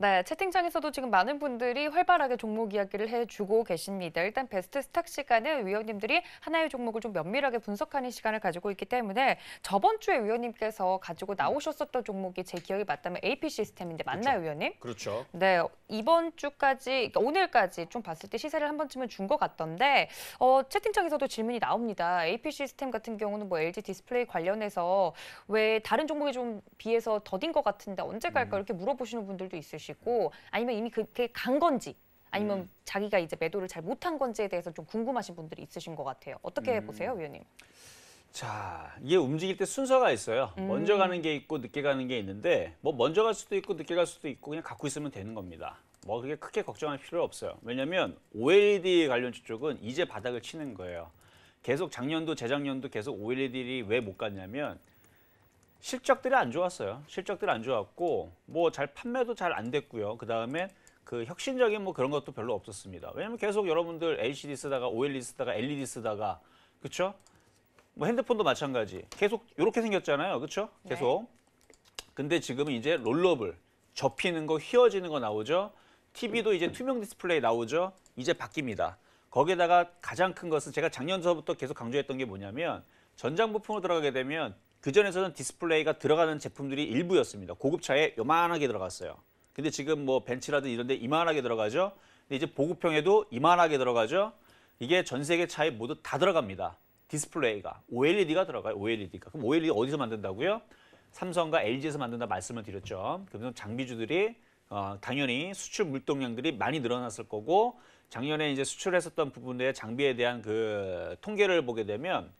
네, 채팅창에서도 지금 많은 분들이 활발하게 종목 이야기를 해주고 계십니다. 일단 베스트 스탁 시간은 위원님들이 하나의 종목을 좀 면밀하게 분석하는 시간을 가지고 있기 때문에 저번 주에 위원님께서 가지고 나오셨었던 종목이 제 기억이 맞다면 AP 시스템인데 그렇죠. 맞나요, 그렇죠. 위원님? 그렇죠. 네, 이번 주까지, 그러니까 오늘까지 좀 봤을 때 시세를 한 번쯤은 준 것 같던데 어, 채팅창에서도 질문이 나옵니다. AP 시스템 같은 경우는 뭐 LG 디스플레이 관련해서 왜 다른 종목에 좀 비해서 더딘 것 같은데 언제 갈까 음. 이렇게 물어보시는 분들도 있으시죠? 주시고 아니면 이미 그렇게 간 건지 아니면 음. 자기가 이제 매도를 잘 못한 건지에 대해서 좀 궁금하신 분들이 있으신 것 같아요. 어떻게 음. 보세요, 위원님? 자, 이게 움직일 때 순서가 있어요. 음. 먼저 가는 게 있고 늦게 가는 게 있는데 뭐 먼저 갈 수도 있고 늦게 갈 수도 있고 그냥 갖고 있으면 되는 겁니다. 뭐 그렇게 크게 걱정할 필요 없어요. 왜냐하면 OLED 관련 쪽은 이제 바닥을 치는 거예요. 계속 작년도 재작년도 계속 OLED를 왜못 갔냐면 실적들이 안 좋았어요. 실적들이 안 좋았고 뭐 잘 판매도 잘 안 됐고요. 그다음에 그 혁신적인 뭐 그런 것도 별로 없었습니다. 왜냐면 계속 여러분들 LCD 쓰다가 OLED 쓰다가 LED 쓰다가 그렇죠? 뭐 핸드폰도 마찬가지. 계속 이렇게 생겼잖아요. 그렇죠? 계속. 네. 근데 지금은 이제 롤러블 접히는 거 휘어지는 거 나오죠. TV도 이제 투명 디스플레이 나오죠. 이제 바뀝니다. 거기에다가 가장 큰 것은 제가 작년서부터 계속 강조했던 게 뭐냐면 전장 부품으로 들어가게 되면 그전에서는 디스플레이가 들어가는 제품들이 일부였습니다. 고급차에 요만하게 들어갔어요. 근데 지금 뭐 벤츠라든 이런 데 이만하게 들어가죠. 근데 이제 보급형에도 이만하게 들어가죠. 이게 전 세계 차에 모두 다 들어갑니다. 디스플레이가. OLED가 들어가요. OLED가. 그럼 OLED 어디서 만든다고요? 삼성과 LG에서 만든다 말씀을 드렸죠. 그래서 장비주들이 어, 당연히 수출 물동량들이 많이 늘어났을 거고 작년에 이제 수출했었던 부분들의 장비에 대한 그 통계를 보게 되면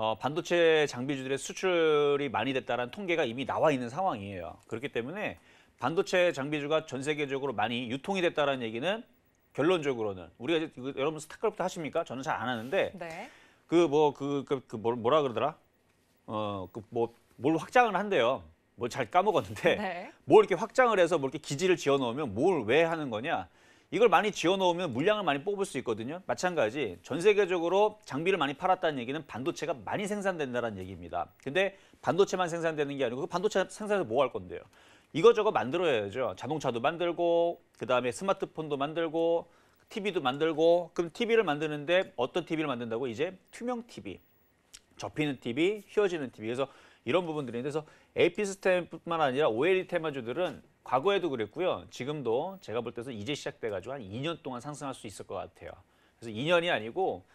어, 반도체 장비주들의 수출이 많이 됐다는 통계가 이미 나와 있는 상황이에요. 그렇기 때문에 반도체 장비주가 전 세계적으로 많이 유통이 됐다는 얘기는 결론적으로는 우리가 이거 그 여러분 스타크래프트 하십니까? 저는 잘 안 하는데 그뭐그그 네. 뭐 그, 그, 그 뭐라 그러더라? 어그 뭐 뭘 확장을 한대요. 뭘잘 뭐 까먹었는데 네. 뭘 이렇게 확장을 해서 뭘 뭐 이렇게 기지를 지어 놓으면뭘 왜 하는 거냐? 이걸 많이 지어놓으면 물량을 많이 뽑을 수 있거든요. 마찬가지 전 세계적으로 장비를 많이 팔았다는 얘기는 반도체가 많이 생산된다는 얘기입니다. 근데 반도체만 생산되는 게 아니고 그 반도체 생산해서 뭐 할 건데요. 이것저것 만들어야죠. 자동차도 만들고 그다음에 스마트폰도 만들고 TV도 만들고 그럼 TV를 만드는데 어떤 TV를 만든다고 이제 투명 TV, 접히는 TV, 휘어지는 TV. 그래서 이런 부분들이 그래서 에피스템뿐만 아니라 OLED 테마주들은 과거에도 그랬고요. 지금도 제가 볼 때서 이제 시작돼가지고 한 2년 동안 상승할 수 있을 것 같아요. 그래서 2년이 아니고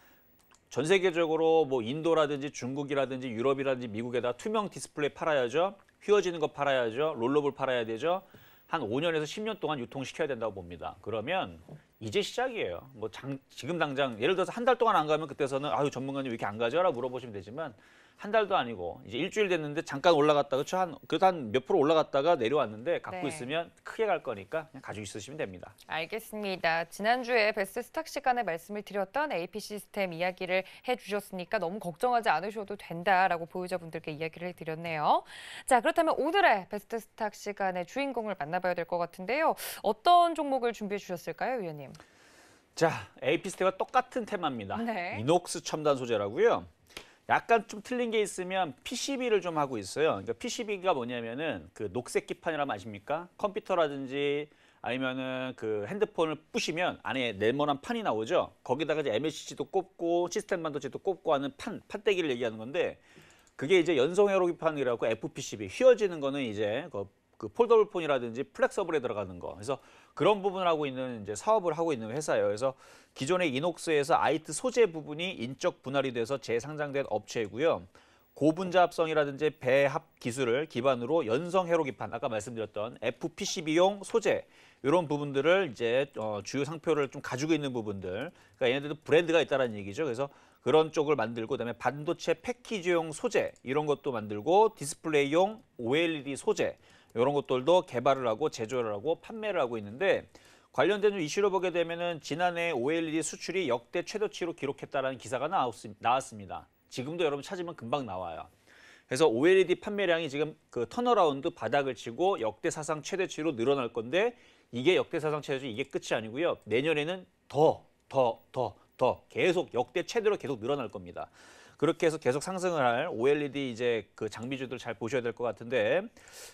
전 세계적으로 뭐 인도라든지 중국이라든지 유럽이라든지 미국에다 투명 디스플레이 팔아야죠. 휘어지는 거 팔아야죠. 롤러볼 팔아야 되죠. 한 5년에서 10년 동안 유통시켜야 된다고 봅니다. 그러면 이제 시작이에요. 뭐 장, 지금 당장 예를 들어서 한 달 동안 안 가면 그때서는 아유 전문가님 왜 이렇게 안 가죠? 라고 물어보시면 되지만 한 달도 아니고 이제 일주일 됐는데 잠깐 올라갔다 그렇한 그래도 한몇 프로 올라갔다가 내려왔는데 갖고 네. 있으면 크게 갈 거니까 그냥 가지고 있으시면 됩니다. 알겠습니다. 지난주에 베스트 스탁 시간에 말씀을 드렸던 AP 시스템 이야기를 해주셨으니까 너무 걱정하지 않으셔도 된다라고 보유자분들께 이야기를 해드렸네요. 자 그렇다면 오늘의 베스트 스탁 시간의 주인공을 만나봐야 될 것 같은데요. 어떤 종목을 준비해 주셨을까요, 위원님? 자, 에이피스테와 똑같은 테마입니다. 네. 이녹스 첨단 소재라고요. 약간 좀 틀린 게 있으면 PCB를 좀 하고 있어요. 그러니까 PCB가 뭐냐면은 그 녹색 기판이라면 아십니까? 컴퓨터라든지 아니면은 그 핸드폰을 부시면 안에 네모난 판이 나오죠. 거기다가 이제 MHC도 꼽고 시스템 반도체도 꼽고 하는 판 판때기를 얘기하는 건데 그게 이제 연성 회로 기판이라고 FPCB 휘어지는 거는 이제 그, 그 폴더블 폰이라든지 플렉서블에 들어가는 거. 그래서 그런 부분을 하고 있는 이제 사업을 하고 있는 회사예요. 그래서 기존의 이녹스에서 아이 소재 부분이 인적 분할이 돼서 재상장된 업체이고요. 고분자 합성이라든지 배합 기술을 기반으로 연성 회로 기판 아까 말씀드렸던 FPCB용 소재 이런 부분들을 이제 어, 주요 상표를 좀 가지고 있는 부분들 그러니까 얘네들도 브랜드가 있다라는 얘기죠. 그래서 그런 쪽을 만들고 그다음에 반도체 패키지용 소재 이런 것도 만들고 디스플레이용 OLED 소재 이런 것들도 개발을 하고 제조를 하고 판매를 하고 있는데 관련된 이슈로 보게 되면은 지난해 OLED 수출이 역대 최대치로 기록했다라는 기사가 나왔습니다. 지금도 여러분 찾으면 금방 나와요. 그래서 OLED 판매량이 지금 그 턴어라운드 바닥을 치고 역대 사상 최대치로 늘어날 건데 이게 역대 사상 최대치 이게 끝이 아니고요. 내년에는 더, 더, 더, 더 계속 역대 최대로 계속 늘어날 겁니다. 그렇게 해서 계속 상승을 할 OLED 이제 그 장비주들 잘 보셔야 될 것 같은데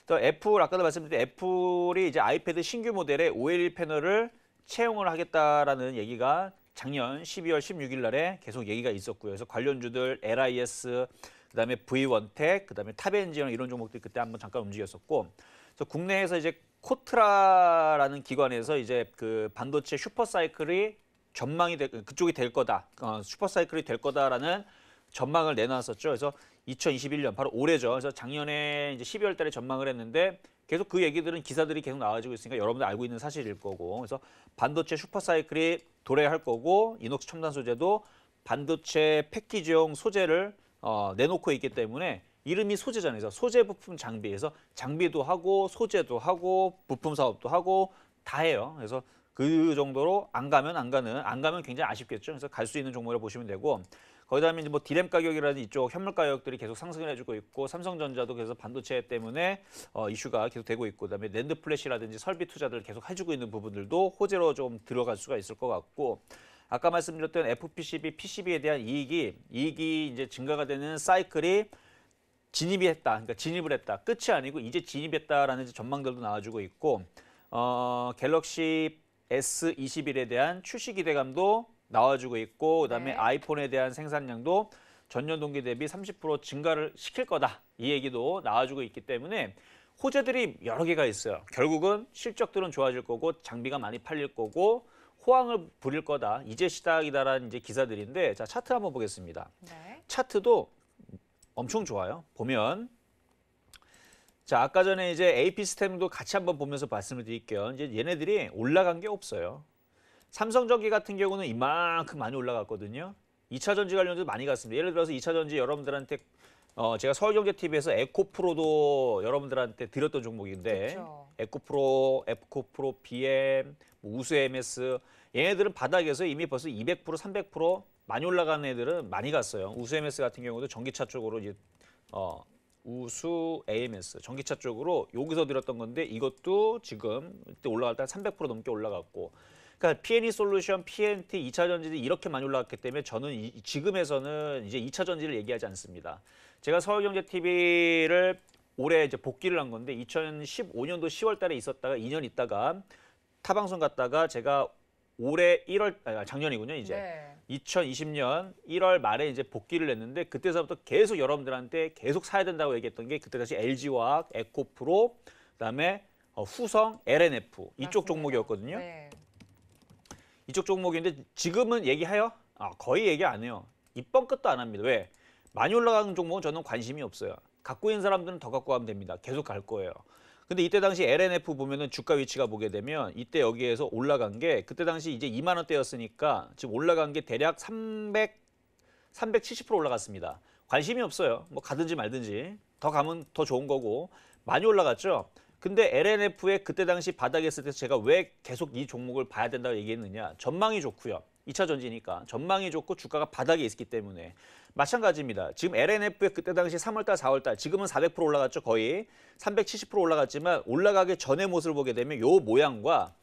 또 애플 아까도 말씀드린 애플이 이제 아이패드 신규 모델에 OLED 패널을 채용을 하겠다라는 얘기가 작년 12월 16일 날에 계속 얘기가 있었고요. 그래서 관련주들 LIS 그다음에 v 1텍 그다음에 탑엔지언 이런 종목들이 그때 한번 잠깐 움직였었고 그래서 국내에서 이제 코트라라는 기관에서 이제 그 반도체 슈퍼사이클이 전망이 될 그쪽이 될 거다. 어, 슈퍼사이클이 될 거다라는 전망을 내놨었죠. 그래서 2021년 바로 올해죠. 그래서 작년에 이제 12월 달에 전망을 했는데 계속 그 얘기들은 기사들이 계속 나와지고 있으니까 여러분들 알고 있는 사실일 거고. 그래서 반도체 슈퍼사이클이 도래할 거고 이녹스 첨단 소재도 반도체 패키지용 소재를 어, 내놓고 있기 때문에 이름이 소재잖아요. 서 소재 부품 장비에서 장비도 하고 소재도 하고 부품 사업도 하고 다 해요. 그래서 그 정도로 안 가면 안 가는 안 가면 굉장히 아쉽겠죠. 그래서 갈 수 있는 종목을 보시면 되고 거기다 음에 이제 뭐 디램 가격이라든지 이쪽 현물 가격들이 계속 상승을 해주고 있고 삼성전자도 계속 반도체 때문에 어, 이슈가 계속 되고 있고 그다음에 랜드 플래시라든지 설비 투자들 계속 해주고 있는 부분들도 호재로 좀 들어갈 수가 있을 것 같고 아까 말씀드렸던 FPCB, PCB에 대한 이익이 이익이 이제 증가가 되는 사이클이 진입이 했다. 그러니까 진입을 했다. 끝이 아니고 이제 진입했다라는 전망들도 나와주고 있고 어, 갤럭시 S21에 대한 출시 기대감도 나와주고 있고 그다음에 네. 아이폰에 대한 생산량도 전년 동기 대비 30% 증가를 시킬 거다. 이 얘기도 나와주고 있기 때문에 호재들이 여러 개가 있어요. 결국은 실적들은 좋아질 거고 장비가 많이 팔릴 거고 호황을 부릴 거다. 이제 시작이다라는 이제 기사들인데 자 차트 한번 보겠습니다. 네. 차트도 엄청 좋아요. 보면 자 아까 전에 이제 AP 시스템도 같이 한번 보면서 말씀을 드릴게요. 이제 얘네들이 올라간 게 없어요. 삼성전기 같은 경우는 이만큼 많이 올라갔거든요. 2차 전지 관련도 많이 갔습니다. 예를 들어서 2차 전지 여러분들한테 어, 제가 서울경제TV에서 에코프로도 여러분들한테 드렸던 종목인데 그렇죠. 에코프로, 에코프로, BM, 뭐 우수 MS 얘네들은 바닥에서 이미 벌써 200% 300% 많이 올라가 애들은 많이 갔어요. 우수 MS 같은 경우도 전기차 쪽으로 이제 어, 우수 AMS 전기차 쪽으로 여기서 드렸던 건데 이것도 지금 올라갈 때 300% 넘게 올라갔고 그러니까 PLE 솔루션, PNT, 2차 전지이 이렇게 많이 올라왔기 때문에 저는 이, 지금에서는 이제 2차 전지를 얘기하지 않습니다. 제가 서울경제TV를 올해 이제 복귀를 한 건데 2015년도 10월 달에 있었다가 2년 있다가 타방송 갔다가 제가 올해 1월 아, 아 작년이군요 이제 네. 2020년 1월 말에 이제 복귀를 했는데 그때서부터 계속 여러분들한테 계속 사야 된다고 얘기했던 게 그때 당시 LG화학, 에코프로 그다음에 어, 후성, LNF 이쪽 맞습니다. 종목이었거든요. 네. 이쪽 종목인데 지금은 얘기해요? 아, 거의 얘기 안 해요. 입번 끝도 안 합니다. 왜? 많이 올라가는 종목은 저는 관심이 없어요. 갖고 있는 사람들은 더 갖고 가면 됩니다. 계속 갈 거예요. 근데 이때 당시 LNF 보면은 주가 위치가 보게 되면 이때 여기에서 올라간 게 그때 당시 이제 2만 원대였으니까 지금 올라간 게 대략 300 370% 올라갔습니다. 관심이 없어요. 뭐 가든지 말든지 더 가면 더 좋은 거고 많이 올라갔죠. 근데 LNF에 그때 당시 바닥에 있을 때 제가 왜 계속 이 종목을 봐야 된다고 얘기했느냐. 전망이 좋고요. 2차 전지니까 전망이 좋고 주가가 바닥에 있기 때문에 마찬가지입니다. 지금 LNF에 그때 당시 3월달, 4월달 지금은 400% 올라갔죠. 거의 370% 올라갔지만 올라가기 전의 모습을 보게 되면 요 모양과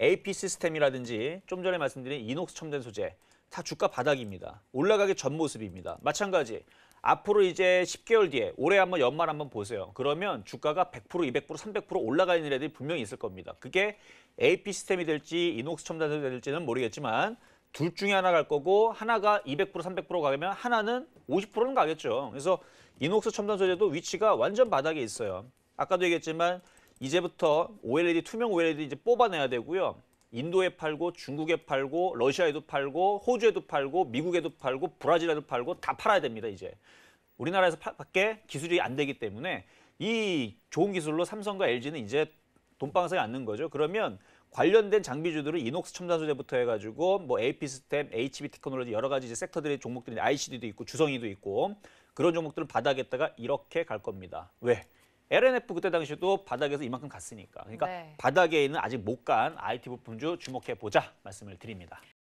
AP 시스템이라든지 좀 전에 말씀드린 이녹스 첨단 소재 다 주가 바닥입니다. 올라가기 전 모습입니다. 마찬가지 앞으로 이제 10개월 뒤에 올해 한번 연말 한번 보세요. 그러면 주가가 100%, 200%, 300% 올라가 있는 애들이 분명히 있을 겁니다. 그게 AP 시스템이 될지 이녹스 첨단이 될지는 모르겠지만 둘 중에 하나 갈 거고 하나가 200% 300% 가면 하나는 50%는 가겠죠. 그래서 이녹스 첨단 소재도 위치가 완전 바닥에 있어요. 아까도 얘기했지만 이제부터 OLED 투명 OLED 이제 뽑아내야 되고요. 인도에 팔고 중국에 팔고 러시아에도 팔고 호주에도 팔고 미국에도 팔고 브라질에도 팔고 다 팔아야 됩니다 이제 우리나라에서 밖에 기술이 안 되기 때문에 이 좋은 기술로 삼성과 LG는 이제 돈방석에 앉는 거죠 그러면 관련된 장비주들은 이녹스 첨단소재부터 해가지고 뭐 AP 스템 HB 테크놀로지 여러 가지 이제 섹터들의 종목들이 ICD도 있고 주성이도 있고 그런 종목들을 바닥에다가 이렇게 갈 겁니다 왜? LNF 그때 당시도 바닥에서 이만큼 갔으니까. 그러니까 네. 바닥에 있는 아직 못 간 IT 부품주 주목해 보자 말씀을 드립니다.